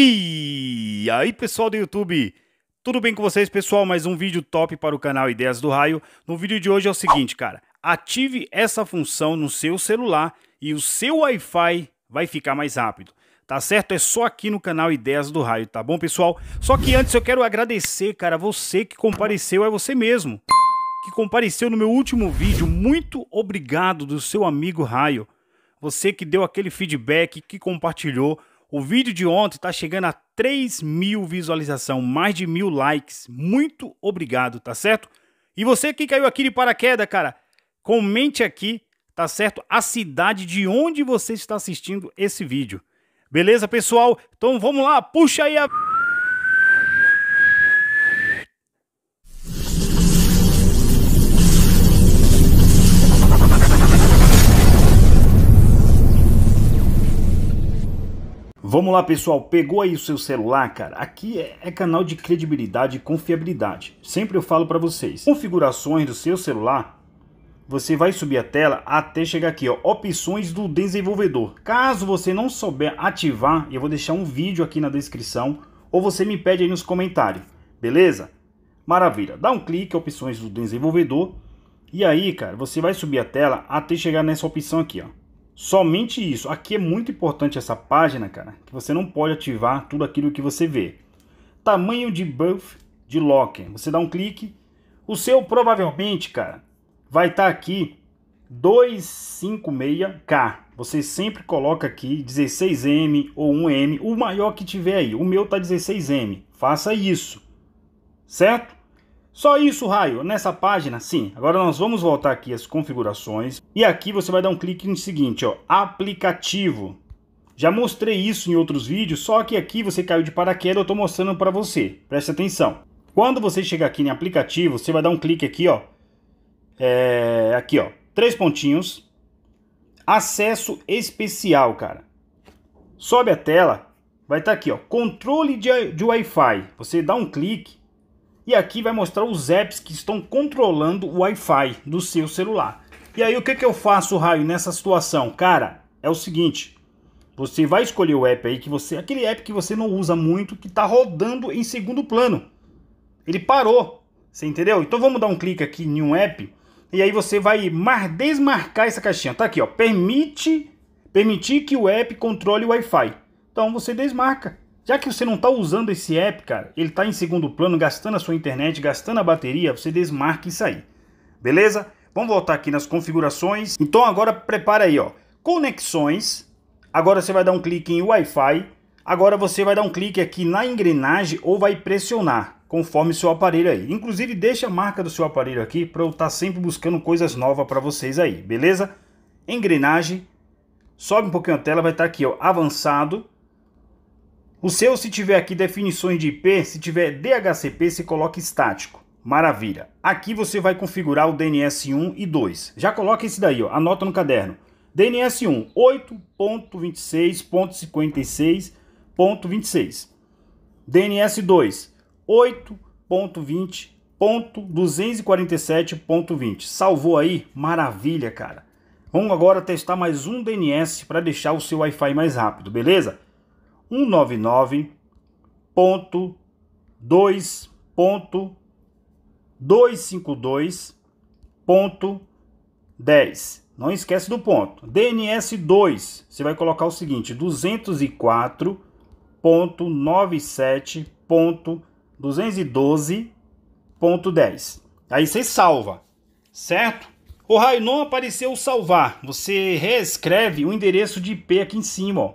E aí, pessoal do YouTube, tudo bem com vocês, pessoal? Mais um vídeo top para o canal Ideias do Raio. No vídeo de hoje é o seguinte, cara, ative essa função no seu celular e o seu Wi-Fi vai ficar mais rápido. Tá certo? É só aqui no canal Ideias do Raio, tá bom, pessoal? Só que antes eu quero agradecer, cara, você que compareceu, é você mesmo. Que compareceu no meu último vídeo. Muito obrigado do seu amigo Raio. Você que deu aquele feedback, que compartilhou. O vídeo de ontem está chegando a 3 mil visualizações, mais de mil likes. Muito obrigado, tá certo? E você que caiu aqui de paraquedas, cara, comente aqui, tá certo? A cidade de onde você está assistindo esse vídeo. Beleza, pessoal? Então vamos lá, puxa aí a. Vamos lá, pessoal. Pegou aí o seu celular, cara? Aqui é, é canal de credibilidade e confiabilidade. Sempre eu falo para vocês. Configurações do seu celular. Você vai subir a tela até chegar aqui, ó, opções do desenvolvedor. Caso você não souber ativar, eu vou deixar um vídeo aqui na descrição ou você me pede aí nos comentários, beleza? Maravilha. Dá um clique, opções do desenvolvedor. E aí, cara, você vai subir a tela até chegar nessa opção aqui, ó. Somente isso. Aqui é muito importante essa página, cara, que você não pode ativar tudo aquilo que você vê. Tamanho de buff de locker. Você dá um clique. O seu provavelmente, cara, vai estar tá aqui 256K. Você sempre coloca aqui 16M ou 1M, o maior que tiver aí. O meu tá 16M. Faça isso. Certo? Só isso, raio, nessa página, sim. Agora nós vamos voltar aqui as configurações e aqui você vai dar um clique no seguinte, ó, aplicativo. Já mostrei isso em outros vídeos, só que aqui você caiu de paraquedas, eu estou mostrando para você. Preste atenção. Quando você chegar aqui em aplicativo, você vai dar um clique aqui, ó. É, aqui, ó. Três pontinhos. Acesso especial, cara. Sobe a tela. Vai estar tá aqui, ó. Controle de, de Wi-Fi. Você dá um clique e aqui vai mostrar os apps que estão controlando o Wi-Fi do seu celular. E aí o que, que eu faço, Raio, nessa situação? Cara, é o seguinte, você vai escolher o app aí que você, aquele app que você não usa muito, que está rodando em segundo plano. Ele parou, você entendeu? Então vamos dar um clique aqui em um app e aí você vai mar, desmarcar essa caixinha. Tá aqui, ó, permite permitir que o app controle o Wi-Fi. Então você desmarca. Já que você não está usando esse app, cara, ele está em segundo plano, gastando a sua internet, gastando a bateria, você desmarca isso aí. Beleza? Vamos voltar aqui nas configurações. Então agora prepara aí, ó. Conexões. Agora você vai dar um clique em Wi-Fi. Agora você vai dar um clique aqui na engrenagem ou vai pressionar, conforme seu aparelho aí. Inclusive deixa a marca do seu aparelho aqui para eu estar tá sempre buscando coisas novas para vocês aí, beleza? Engrenagem. Sobe um pouquinho a tela, vai estar tá aqui, ó, avançado. O seu, se tiver aqui definições de IP, se tiver DHCP, se coloca estático. Maravilha. Aqui você vai configurar o DNS 1 e 2. Já coloca esse daí, ó. anota no caderno. DNS 1 8.26.56.26. DNS 2 8.20.247.20. Salvou aí? Maravilha, cara. Vamos agora testar mais um DNS para deixar o seu Wi-Fi mais rápido, beleza? 199.2.252.10. Não esquece do ponto. DNS 2, você vai colocar o seguinte: dez Aí você salva, certo? O raio não apareceu salvar. Você reescreve o endereço de IP aqui em cima, ó.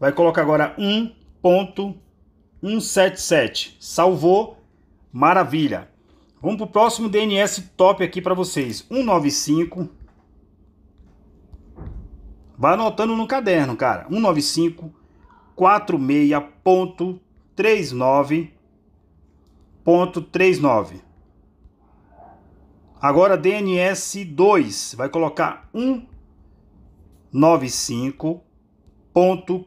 Vai colocar agora 1.177. Salvou. Maravilha. Vamos para o próximo DNS top aqui para vocês. 195. Vai anotando no caderno, cara. 195.46.39.39. Agora DNS 2 vai colocar 195.49.49.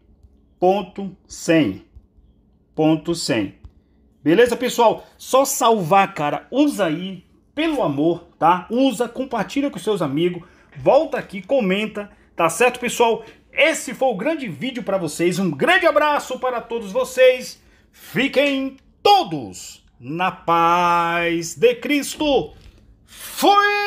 ponto 100. Ponto 100. Beleza, pessoal? Só salvar, cara. Usa aí, pelo amor, tá? Usa, compartilha com seus amigos. Volta aqui, comenta, tá certo, pessoal? Esse foi o grande vídeo para vocês. Um grande abraço para todos vocês. Fiquem todos na paz de Cristo. Fui!